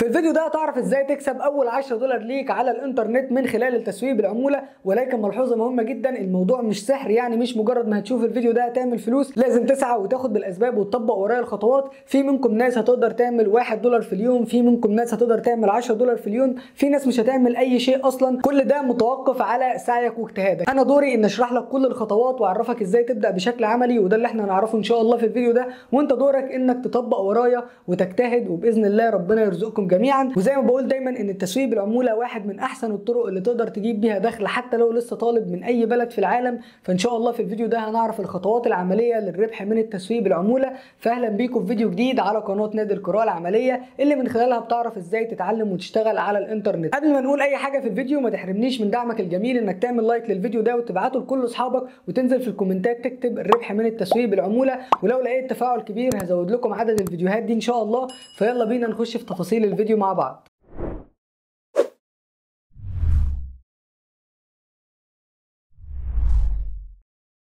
في الفيديو ده هتعرف ازاي تكسب اول 10 دولار ليك على الانترنت من خلال التسويق بالعموله ولكن ملحوظه مهمه جدا الموضوع مش سحر يعني مش مجرد ما هتشوف الفيديو ده هتعمل فلوس لازم تسعى وتاخد بالاسباب وتطبق ورايا الخطوات في منكم ناس هتقدر تعمل 1 دولار في اليوم في منكم ناس هتقدر تعمل 10 دولار في اليوم في ناس مش هتعمل اي شيء اصلا كل ده متوقف على سعيك واجتهادك انا دوري ان اشرح لك كل الخطوات واعرفك ازاي تبدا بشكل عملي وده اللي احنا هنعرفه ان شاء الله في الفيديو ده وانت دورك انك تطبق ورايا وتجتهد وباذن الله ربنا يرزقكم جميعا وزي ما بقول دايما ان التسويق بالعموله واحد من احسن الطرق اللي تقدر تجيب بيها دخل حتى لو لسه طالب من اي بلد في العالم فان شاء الله في الفيديو ده هنعرف الخطوات العمليه للربح من التسويق بالعموله فاهلا بيكم في فيديو جديد على قناه نادي القراءه العمليه اللي من خلالها بتعرف ازاي تتعلم وتشتغل على الانترنت قبل ما نقول اي حاجه في الفيديو ما تحرمنيش من دعمك الجميل انك تعمل لايك للفيديو ده وتبعته لكل اصحابك وتنزل في الكومنتات تكتب الربح من التسويق بالعموله ولو لقيت تفاعل كبير هزود لكم عدد الفيديوهات دي ان شاء الله فيلا بينا نخش في تفاصيل الفيديو वीडियो माँ बाप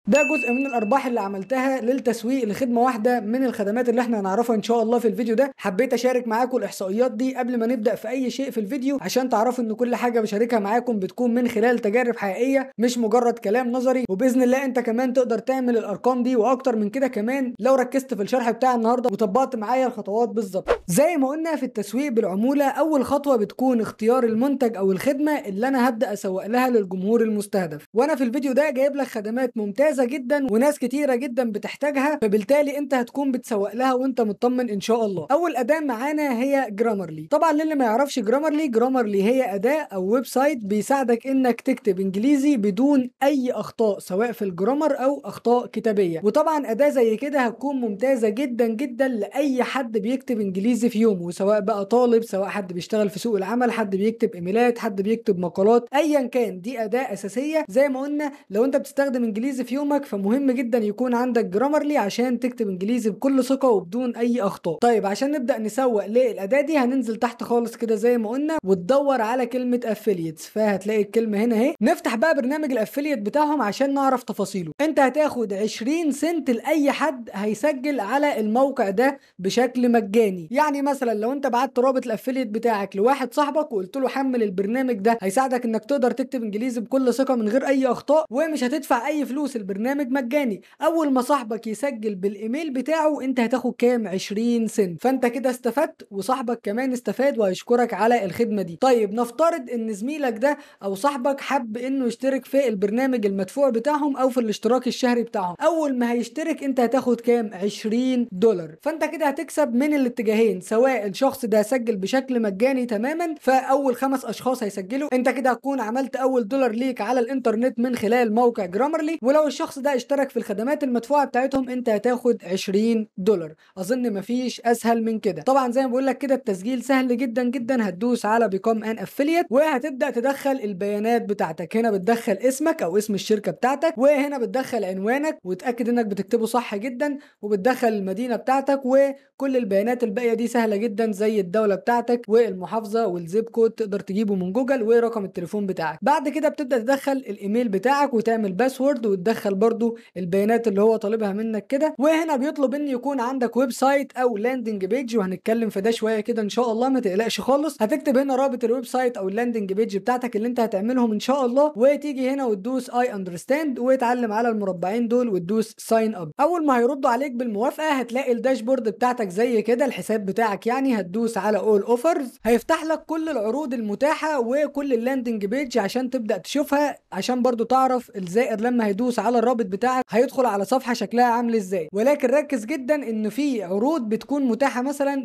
ده جزء من الارباح اللي عملتها للتسويق لخدمه واحده من الخدمات اللي احنا هنعرفها ان شاء الله في الفيديو ده حبيت اشارك معاكم الاحصائيات دي قبل ما نبدا في اي شيء في الفيديو عشان تعرفوا ان كل حاجه بشاركها معاكم بتكون من خلال تجارب حقيقيه مش مجرد كلام نظري وباذن الله انت كمان تقدر تعمل الارقام دي واكتر من كده كمان لو ركزت في الشرح بتاع النهارده وطبقت معايا الخطوات بالظبط زي ما قلنا في التسويق بالعموله اول خطوه بتكون اختيار المنتج او الخدمه اللي انا هبدا اسوق لها للجمهور المستهدف وانا في الفيديو ده جايب لك خدمات ممتازه مميزه جدا وناس كتيره جدا بتحتاجها فبالتالي انت هتكون بتسوق لها وانت مطمن ان شاء الله اول اداه معانا هي جرامرلي طبعا للي ما يعرفش جرامرلي جرامرلي هي اداه او ويب سايت بيساعدك انك تكتب انجليزي بدون اي اخطاء سواء في الجرامر او اخطاء كتابيه وطبعا اداه زي كده هتكون ممتازه جدا جدا لاي حد بيكتب انجليزي في يومه سواء بقى طالب سواء حد بيشتغل في سوق العمل حد بيكتب ايميلات حد بيكتب مقالات ايا كان دي اداه اساسيه زي ما قلنا لو انت بتستخدم انجليزي في يوم يومك فمهم جدا يكون عندك جرامرلي عشان تكتب انجليزي بكل ثقه وبدون اي اخطاء طيب عشان نبدا نسوق للاداه دي هننزل تحت خالص كده زي ما قلنا وتدور على كلمه افيليتس فهتلاقي الكلمه هنا اهي نفتح بقى برنامج الافيليت بتاعهم عشان نعرف تفاصيله انت هتاخد 20 سنت لاي حد هيسجل على الموقع ده بشكل مجاني يعني مثلا لو انت بعت رابط الافيليت بتاعك لواحد صاحبك وقلت له حمل البرنامج ده هيساعدك انك تقدر تكتب انجليزي بكل ثقه من غير اي اخطاء ومش هتدفع اي فلوس البرنامج برنامج مجاني اول ما صاحبك يسجل بالايميل بتاعه انت هتاخد كام 20 سنت فانت كده استفدت وصاحبك كمان استفاد وهيشكرك على الخدمه دي طيب نفترض ان زميلك ده او صاحبك حب انه يشترك في البرنامج المدفوع بتاعهم او في الاشتراك الشهري بتاعهم اول ما هيشترك انت هتاخد كام 20 دولار فانت كده هتكسب من الاتجاهين سواء الشخص ده سجل بشكل مجاني تماما فاول خمس اشخاص هيسجلوا انت كده هتكون عملت اول دولار ليك على الانترنت من خلال موقع جرامرلي ولو الشخص الشخص ده اشترك في الخدمات المدفوعه بتاعتهم انت هتاخد 20 دولار اظن مفيش اسهل من كده طبعا زي ما بقول لك كده التسجيل سهل جدا جدا هتدوس على بيكوم ان افيليت وهتبدا تدخل البيانات بتاعتك هنا بتدخل اسمك او اسم الشركه بتاعتك وهنا بتدخل عنوانك وتاكد انك بتكتبه صح جدا وبتدخل المدينه بتاعتك وكل البيانات الباقيه دي سهله جدا زي الدوله بتاعتك والمحافظه والزيب كود تقدر تجيبه من جوجل ورقم التليفون بتاعك بعد كده بتبدا تدخل الايميل بتاعك وتعمل باسورد وتدخل برضو البيانات اللي هو طالبها منك كده وهنا بيطلب ان يكون عندك ويب سايت او لاندنج بيج وهنتكلم في ده شويه كده ان شاء الله ما تقلقش خالص هتكتب هنا رابط الويب سايت او اللاندنج بيج بتاعتك اللي انت هتعملهم ان شاء الله وتيجي هنا وتدوس اي اندرستاند وتعلم على المربعين دول وتدوس ساين اب اول ما هيردوا عليك بالموافقه هتلاقي الداشبورد بتاعتك زي كده الحساب بتاعك يعني هتدوس على اول اوفرز هيفتح لك كل العروض المتاحه وكل اللاندنج بيج عشان تبدا تشوفها عشان برضو تعرف الزائر لما هيدوس على الرابط بتاعك هيدخل على صفحه شكلها عامل ازاي ولكن ركز جدا ان في عروض بتكون متاحه مثلا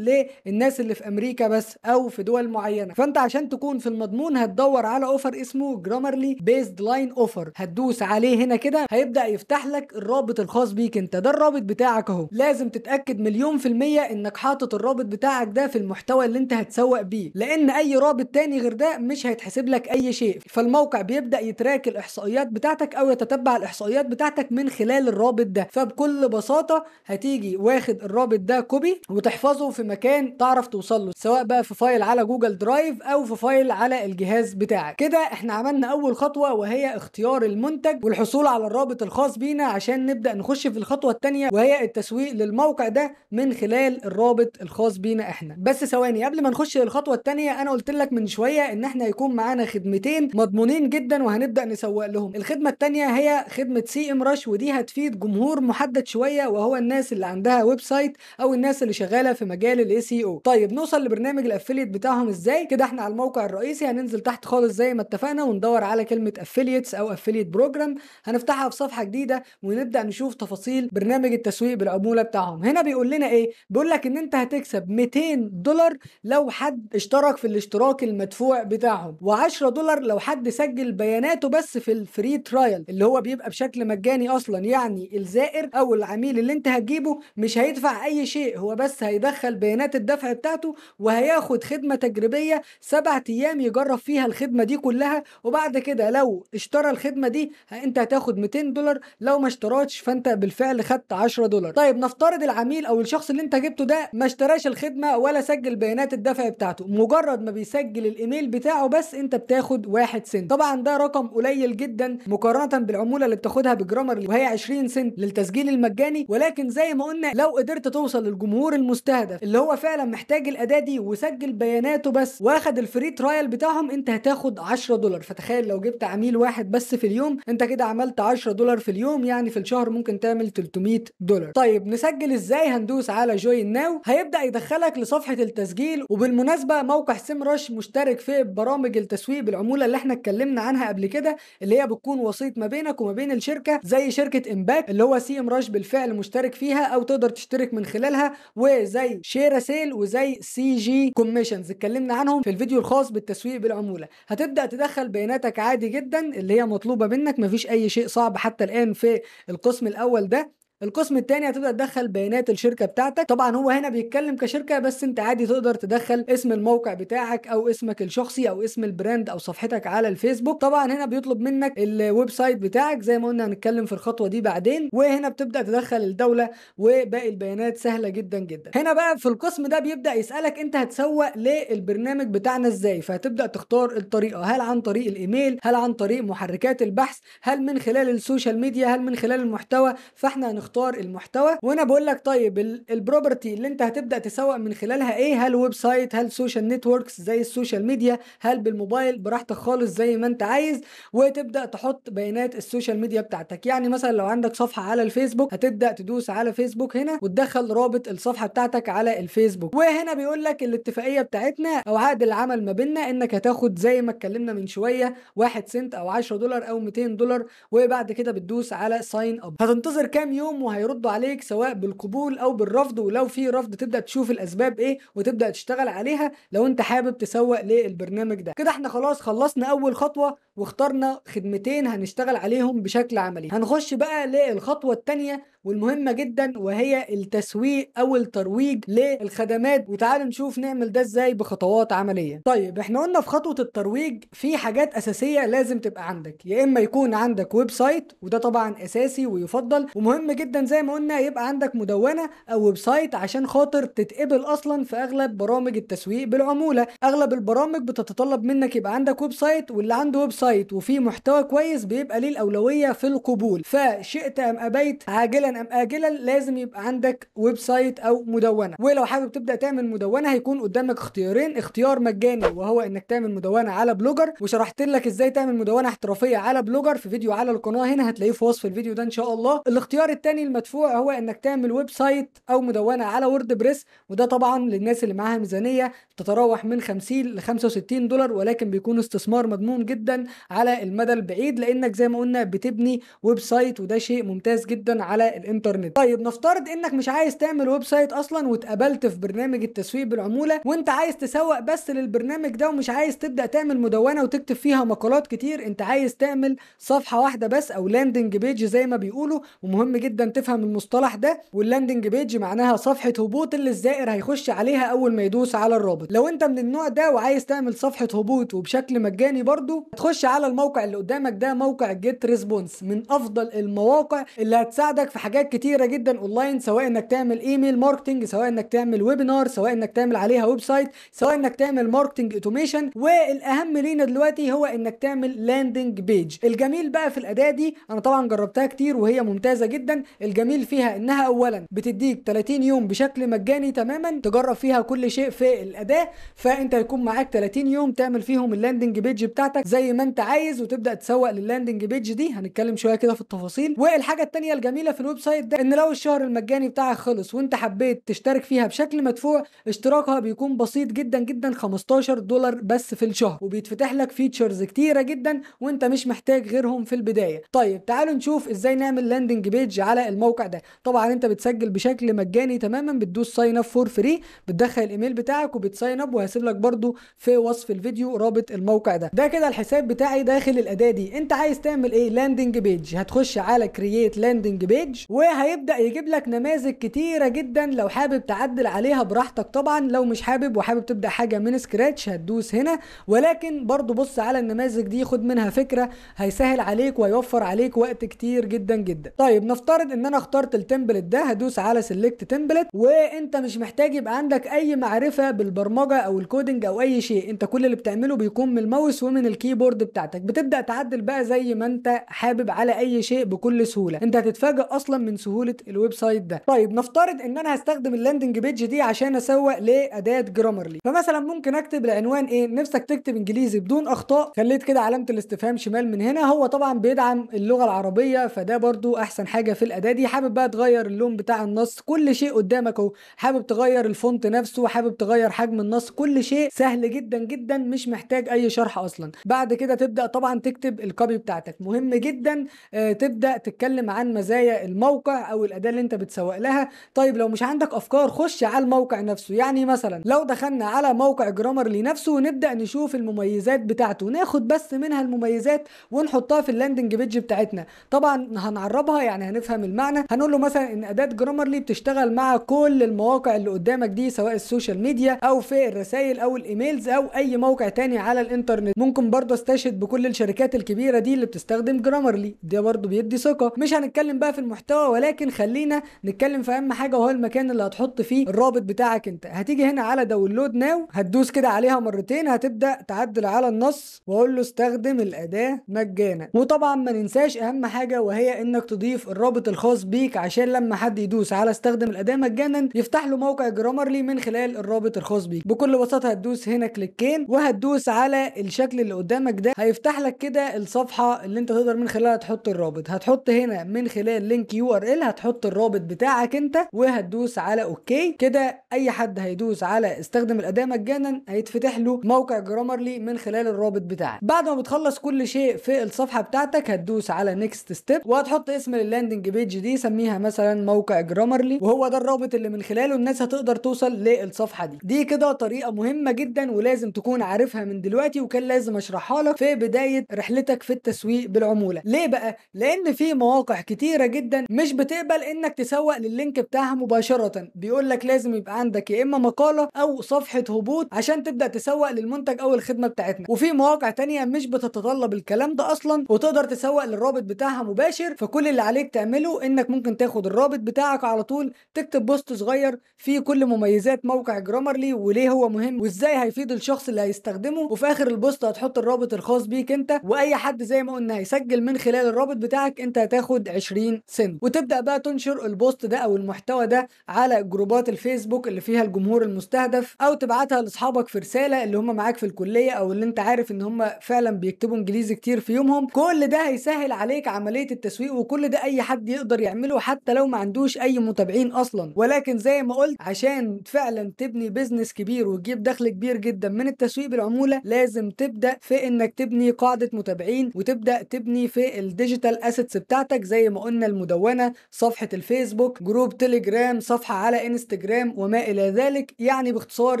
للناس اللي في امريكا بس او في دول معينه فانت عشان تكون في المضمون هتدور على اوفر اسمه جرامرلي بيزد لاين اوفر هتدوس عليه هنا كده هيبدا يفتح لك الرابط الخاص بيك انت ده الرابط بتاعك اهو لازم تتاكد مليون في الميه انك حاطط الرابط بتاعك ده في المحتوى اللي انت هتسوق بيه لان اي رابط تاني غير ده مش هيتحسب لك اي شيء فالموقع بيبدا يتراك الاحصائيات بتاعتك او يتتبع الاحصائيات الشخصيات بتاعتك من خلال الرابط ده فبكل بساطه هتيجي واخد الرابط ده كوبي وتحفظه في مكان تعرف توصل له سواء بقى في فايل على جوجل درايف او في فايل على الجهاز بتاعك كده احنا عملنا اول خطوه وهي اختيار المنتج والحصول على الرابط الخاص بينا عشان نبدا نخش في الخطوه الثانيه وهي التسويق للموقع ده من خلال الرابط الخاص بينا احنا بس ثواني قبل ما نخش للخطوه الثانيه انا قلت لك من شويه ان احنا هيكون معانا خدمتين مضمونين جدا وهنبدا نسوق لهم الخدمه الثانيه هي خدمه سي ام رش ودي هتفيد جمهور محدد شويه وهو الناس اللي عندها ويب سايت او الناس اللي شغاله في مجال الاي سي او طيب نوصل لبرنامج الافيليت بتاعهم ازاي كده احنا على الموقع الرئيسي هننزل تحت خالص زي ما اتفقنا وندور على كلمه افيليتس او افيليت بروجرام هنفتحها في صفحه جديده ونبدا نشوف تفاصيل برنامج التسويق بالعموله بتاعهم هنا بيقول لنا ايه بيقول لك ان انت هتكسب 200 دولار لو حد اشترك في الاشتراك المدفوع بتاعهم و10 دولار لو حد سجل بياناته بس في الفري ترايل اللي هو بيبقى بشكل بشكل مجاني اصلا يعني الزائر او العميل اللي انت هتجيبه مش هيدفع اي شيء هو بس هيدخل بيانات الدفع بتاعته وهياخد خدمه تجريبيه سبع ايام يجرب فيها الخدمه دي كلها وبعد كده لو اشترى الخدمه دي انت هتاخد 200 دولار لو ما اشتراتش فانت بالفعل خدت 10 دولار طيب نفترض العميل او الشخص اللي انت جبته ده ما اشتراش الخدمه ولا سجل بيانات الدفع بتاعته مجرد ما بيسجل الايميل بتاعه بس انت بتاخد واحد سنت طبعا ده رقم قليل جدا مقارنه بالعموله اللي بتاخدها خدها بجرامرلي وهي 20 سنت للتسجيل المجاني ولكن زي ما قلنا لو قدرت توصل للجمهور المستهدف اللي هو فعلا محتاج الاداه دي وسجل بياناته بس واخد الفري ترايل بتاعهم انت هتاخد 10 دولار فتخيل لو جبت عميل واحد بس في اليوم انت كده عملت 10 دولار في اليوم يعني في الشهر ممكن تعمل 300 دولار طيب نسجل ازاي هندوس على جوين ناو هيبدا يدخلك لصفحه التسجيل وبالمناسبه موقع سيم راش مشترك في برامج التسويق بالعموله اللي احنا اتكلمنا عنها قبل كده اللي هي بتكون وسيط ما بينك وما بين الشركه شركه زي شركه امباك اللي هو سي ام راش بالفعل مشترك فيها او تقدر تشترك من خلالها وزي شيرا سيل وزي سي جي كوميشنز اتكلمنا عنهم في الفيديو الخاص بالتسويق بالعموله هتبدا تدخل بياناتك عادي جدا اللي هي مطلوبه منك مفيش اي شيء صعب حتى الان في القسم الاول ده القسم الثاني هتبدا تدخل بيانات الشركه بتاعتك طبعا هو هنا بيتكلم كشركه بس انت عادي تقدر تدخل اسم الموقع بتاعك او اسمك الشخصي او اسم البراند او صفحتك على الفيسبوك طبعا هنا بيطلب منك الويب سايت بتاعك زي ما قلنا هنتكلم في الخطوه دي بعدين وهنا بتبدا تدخل الدوله وباقي البيانات سهله جدا جدا هنا بقى في القسم ده بيبدا يسالك انت هتسوق للبرنامج بتاعنا ازاي فهتبدا تختار الطريقه هل عن طريق الايميل هل عن طريق محركات البحث هل من خلال السوشيال ميديا هل من خلال المحتوى فاحنا هنختار تختار المحتوى وهنا بقول لك طيب البروبرتي اللي انت هتبدا تسوق من خلالها ايه هل ويب سايت هل سوشيال نتوركس زي السوشيال ميديا هل بالموبايل براحتك خالص زي ما انت عايز وتبدا تحط بيانات السوشيال ميديا بتاعتك يعني مثلا لو عندك صفحه على الفيسبوك هتبدا تدوس على فيسبوك هنا وتدخل رابط الصفحه بتاعتك على الفيسبوك وهنا بيقول لك الاتفاقيه بتاعتنا او عقد العمل ما بيننا انك هتاخد زي ما اتكلمنا من شويه 1 سنت او 10 دولار او 200 دولار وبعد كده بتدوس على ساين اب هتنتظر كام يوم هم وهيردوا عليك سواء بالقبول او بالرفض ولو في رفض تبدا تشوف الاسباب ايه وتبدا تشتغل عليها لو انت حابب تسوق للبرنامج ده كده احنا خلاص خلصنا اول خطوه واخترنا خدمتين هنشتغل عليهم بشكل عملي هنخش بقى للخطوه الثانيه والمهمه جدا وهي التسويق او الترويج للخدمات وتعالوا نشوف نعمل ده ازاي بخطوات عمليه طيب احنا قلنا في خطوه الترويج في حاجات اساسيه لازم تبقى عندك يا اما يكون عندك ويب سايت وده طبعا اساسي ويفضل ومهم جدا زي ما قلنا يبقى عندك مدونه او ويب سايت عشان خاطر تتقبل اصلا في اغلب برامج التسويق بالعموله اغلب البرامج بتتطلب منك يبقى عندك ويب سايت واللي عنده ويب سايت وفيه محتوى كويس بيبقى ليه الاولويه في القبول فشئت ام ابيت عاجلا ام اجلا لازم يبقى عندك ويب سايت او مدونه ولو حابب تبدا تعمل مدونه هيكون قدامك اختيارين اختيار مجاني وهو انك تعمل مدونه على بلوجر وشرحت لك ازاي تعمل مدونه احترافيه على بلوجر في فيديو على القناه هنا هتلاقيه في وصف الفيديو ده ان شاء الله الاختيار الثاني المدفوع هو انك تعمل ويب سايت او مدونه على ووردبريس وده طبعا للناس اللي معاها ميزانيه تتراوح من 50 ل 65 دولار ولكن بيكون استثمار مضمون جدا على المدى البعيد لانك زي ما قلنا بتبني ويب سايت وده شيء ممتاز جدا على الانترنت طيب نفترض انك مش عايز تعمل ويب سايت اصلا واتقابلت في برنامج التسويق بالعموله وانت عايز تسوق بس للبرنامج ده ومش عايز تبدا تعمل مدونه وتكتب فيها مقالات كتير انت عايز تعمل صفحه واحده بس او لاندنج بيج زي ما بيقولوا ومهم جدا تفهم المصطلح ده واللاندنج بيج معناها صفحه هبوط اللي الزائر هيخش عليها اول ما يدوس على الرابط لو انت من النوع ده وعايز تعمل صفحه هبوط وبشكل مجاني برضو هتخش على الموقع اللي قدامك ده موقع جيت ريسبونس من افضل المواقع اللي هتساعدك في حاجات كتيره جدا اونلاين سواء انك تعمل ايميل ماركتنج سواء انك تعمل ويبينار سواء انك تعمل عليها ويب سايت سواء انك تعمل ماركتنج اوتوميشن والاهم لينا دلوقتي هو انك تعمل لاندنج بيج الجميل بقى في الاداه دي انا طبعا جربتها كتير وهي ممتازه جدا الجميل فيها انها اولا بتديك 30 يوم بشكل مجاني تماما تجرب فيها كل شيء في الاداه فانت يكون معاك 30 يوم تعمل فيهم اللاندنج بيج بتاعتك زي ما انت عايز وتبدا تسوق لللاندنج بيج دي هنتكلم شويه كده في التفاصيل والحاجه الثانيه الجميله في الويب الويب سايت ده ان لو الشهر المجاني بتاعك خلص وانت حبيت تشترك فيها بشكل مدفوع اشتراكها بيكون بسيط جدا جدا 15 دولار بس في الشهر وبيتفتح لك فيتشرز كتيره جدا وانت مش محتاج غيرهم في البدايه طيب تعالوا نشوف ازاي نعمل لاندنج بيج على الموقع ده طبعا انت بتسجل بشكل مجاني تماما بتدوس ساين اب فور فري بتدخل الايميل بتاعك وبتساين اب وهسيب لك برده في وصف الفيديو رابط الموقع ده ده كده الحساب بتاعي داخل الاداه دي انت عايز تعمل ايه لاندنج بيج هتخش على كرييت لاندنج بيج وهيبدا يجيب لك نماذج كتيره جدا لو حابب تعدل عليها براحتك طبعا لو مش حابب وحابب تبدا حاجه من سكراتش هتدوس هنا ولكن برضو بص على النماذج دي خد منها فكره هيسهل عليك ويوفر عليك وقت كتير جدا جدا طيب نفترض ان انا اخترت التمبلت ده هدوس على سيلكت تمبلت وانت مش محتاج يبقى عندك اي معرفه بالبرمجه او الكودنج او اي شيء انت كل اللي بتعمله بيكون من الماوس ومن الكيبورد بتاعتك بتبدا تعدل بقى زي ما انت حابب على اي شيء بكل سهوله انت هتتفاجئ اصلا من سهوله الويب سايت ده طيب نفترض ان انا هستخدم اللاندنج بيج دي عشان اسوق لاداه جرامرلي فمثلا ممكن اكتب العنوان ايه نفسك تكتب انجليزي بدون اخطاء خليت كده علامه الاستفهام شمال من هنا هو طبعا بيدعم اللغه العربيه فده برضو احسن حاجه في الاداه دي حابب بقى تغير اللون بتاع النص كل شيء قدامك اهو حابب تغير الفونت نفسه حابب تغير حجم النص كل شيء سهل جدا جدا مش محتاج اي شرح اصلا بعد كده تبدا طبعا تكتب الكوبي بتاعتك مهم جدا آه، تبدا تتكلم عن مزايا الماركت الموقع او الاداه اللي انت بتسوق لها طيب لو مش عندك افكار خش على الموقع نفسه يعني مثلا لو دخلنا على موقع جرامرلي نفسه نبدا نشوف المميزات بتاعته ناخد بس منها المميزات ونحطها في اللاندنج بيج بتاعتنا طبعا هنعربها يعني هنفهم المعنى هنقول له مثلا ان اداه جرامرلي بتشتغل مع كل المواقع اللي قدامك دي سواء السوشيال ميديا او في الرسائل او الايميلز او اي موقع تاني على الانترنت ممكن برضه استشهد بكل الشركات الكبيره دي اللي بتستخدم جرامرلي ده برضه بيدي ثقه مش هنتكلم بقى في المحتوى محتوى آه، ولكن خلينا نتكلم في اهم حاجه وهو المكان اللي هتحط فيه الرابط بتاعك انت هتيجي هنا على داونلود ناو هتدوس كده عليها مرتين هتبدا تعدل على النص واقول له استخدم الاداه مجانا وطبعا ما ننساش اهم حاجه وهي انك تضيف الرابط الخاص بيك عشان لما حد يدوس على استخدم الاداه مجانا يفتح له موقع جرامرلي من خلال الرابط الخاص بيك بكل بساطه هتدوس هنا كليكين وهتدوس على الشكل اللي قدامك ده هيفتح لك كده الصفحه اللي انت تقدر من خلالها تحط الرابط هتحط هنا من خلال لينك يو اليو ار ال هتحط الرابط بتاعك انت وهتدوس على اوكي كده اي حد هيدوس على استخدم الاداه مجانا هيتفتح له موقع جرامرلي من خلال الرابط بتاعك بعد ما بتخلص كل شيء في الصفحه بتاعتك هتدوس على نيكست ستيب وهتحط اسم للاندنج بيج دي سميها مثلا موقع جرامرلي وهو ده الرابط اللي من خلاله الناس هتقدر توصل للصفحه دي دي كده طريقه مهمه جدا ولازم تكون عارفها من دلوقتي وكان لازم اشرحها لك في بدايه رحلتك في التسويق بالعموله ليه بقى لان في مواقع كتيره جدا مش بتقبل انك تسوق لللينك بتاعها مباشره بيقول لك لازم يبقى عندك يا اما مقاله او صفحه هبوط عشان تبدا تسوق للمنتج او الخدمه بتاعتنا وفي مواقع تانية مش بتتطلب الكلام ده اصلا وتقدر تسوق للرابط بتاعها مباشر فكل اللي عليك تعمله انك ممكن تاخد الرابط بتاعك على طول تكتب بوست صغير فيه كل مميزات موقع جرامرلي وليه هو مهم وازاي هيفيد الشخص اللي هيستخدمه وفي اخر البوست هتحط الرابط الخاص بيك انت واي حد زي ما قلنا هيسجل من خلال الرابط بتاعك انت هتاخد 20 سنت وتبدا بقى تنشر البوست ده او المحتوى ده على جروبات الفيسبوك اللي فيها الجمهور المستهدف او تبعتها لاصحابك في رساله اللي هم معاك في الكليه او اللي انت عارف ان هم فعلا بيكتبوا انجليزي كتير في يومهم كل ده هيسهل عليك عمليه التسويق وكل ده اي حد يقدر يعمله حتى لو ما عندوش اي متابعين اصلا ولكن زي ما قلت عشان فعلا تبني بزنس كبير وتجيب دخل كبير جدا من التسويق بالعموله لازم تبدا في انك تبني قاعده متابعين وتبدا تبني في الديجيتال اسيتس بتاعتك زي ما قلنا المدونه المدونة صفحة الفيسبوك جروب تليجرام صفحة على انستجرام وما إلى ذلك يعني باختصار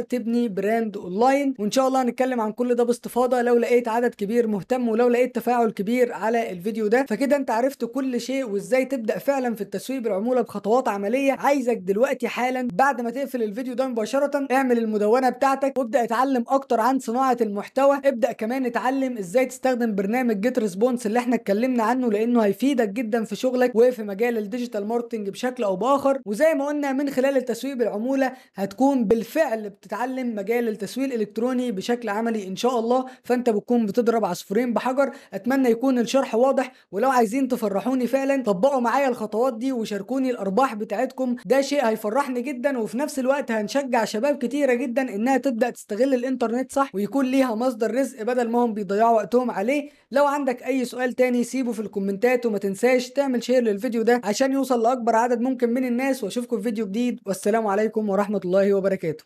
تبني براند أونلاين وإن شاء الله هنتكلم عن كل ده باستفاضة لو لقيت عدد كبير مهتم ولو لقيت تفاعل كبير على الفيديو ده فكده أنت عرفت كل شيء وإزاي تبدأ فعلا في التسويق بالعمولة بخطوات عملية عايزك دلوقتي حالا بعد ما تقفل الفيديو ده مباشرة اعمل المدونة بتاعتك وابدأ اتعلم أكتر عن صناعة المحتوى ابدأ كمان اتعلم إزاي تستخدم برنامج جيت ريسبونس اللي احنا اتكلمنا عنه لأنه هيفيدك جدا في شغلك وفي مجال مجال الديجيتال ماركتنج بشكل او باخر وزي ما قلنا من خلال التسويق بالعموله هتكون بالفعل بتتعلم مجال التسويق الالكتروني بشكل عملي ان شاء الله فانت بتكون بتضرب عصفورين بحجر اتمنى يكون الشرح واضح ولو عايزين تفرحوني فعلا طبقوا معايا الخطوات دي وشاركوني الارباح بتاعتكم ده شيء هيفرحني جدا وفي نفس الوقت هنشجع شباب كتيره جدا انها تبدا تستغل الانترنت صح ويكون ليها مصدر رزق بدل ما هم بيضيعوا وقتهم عليه لو عندك اي سؤال تاني سيبه في الكومنتات وما تنساش تعمل شير للفيديو ده ده عشان يوصل لاكبر عدد ممكن من الناس واشوفكم في فيديو جديد والسلام عليكم ورحمه الله وبركاته